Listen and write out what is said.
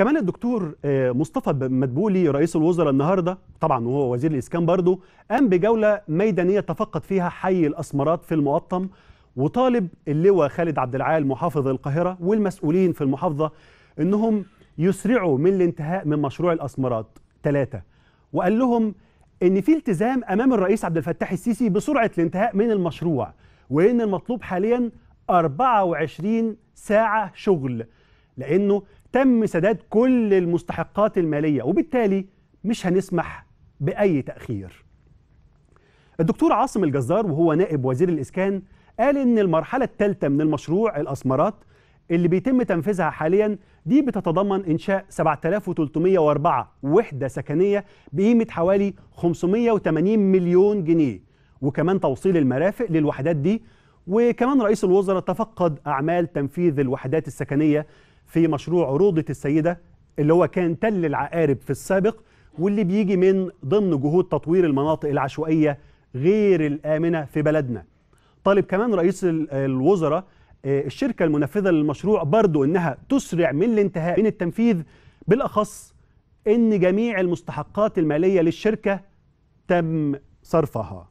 كمان الدكتور آه، مصطفى مدبولي رئيس الوزراء النهارده طبعا وهو وزير الاسكان برضه قام بجوله ميدانيه تفقد فيها حي الاسمرات في المقطم وطالب اللواء خالد عبد العال محافظ القاهره والمسؤولين في المحافظه انهم يسرعوا من الانتهاء من مشروع الاسمرات ثلاثه وقال لهم ان في التزام امام الرئيس عبد الفتاح السيسي بسرعه الانتهاء من المشروع وان المطلوب حاليا 24 ساعه شغل لأنه تم سداد كل المستحقات المالية وبالتالي مش هنسمح بأي تأخير الدكتور عاصم الجزار وهو نائب وزير الإسكان قال إن المرحلة الثالثة من المشروع الأسمرات اللي بيتم تنفيذها حاليا دي بتتضمن إنشاء 7304 وحدة سكنية بقيمة حوالي 580 مليون جنيه وكمان توصيل المرافق للوحدات دي وكمان رئيس الوزراء تفقد أعمال تنفيذ الوحدات السكنية في مشروع روضة السيدة اللي هو كان تل العقارب في السابق واللي بيجي من ضمن جهود تطوير المناطق العشوائية غير الآمنة في بلدنا طالب كمان رئيس الوزراء آه، الشركة المنفذة للمشروع برضو أنها تسرع من الانتهاء من التنفيذ بالأخص أن جميع المستحقات المالية للشركة تم صرفها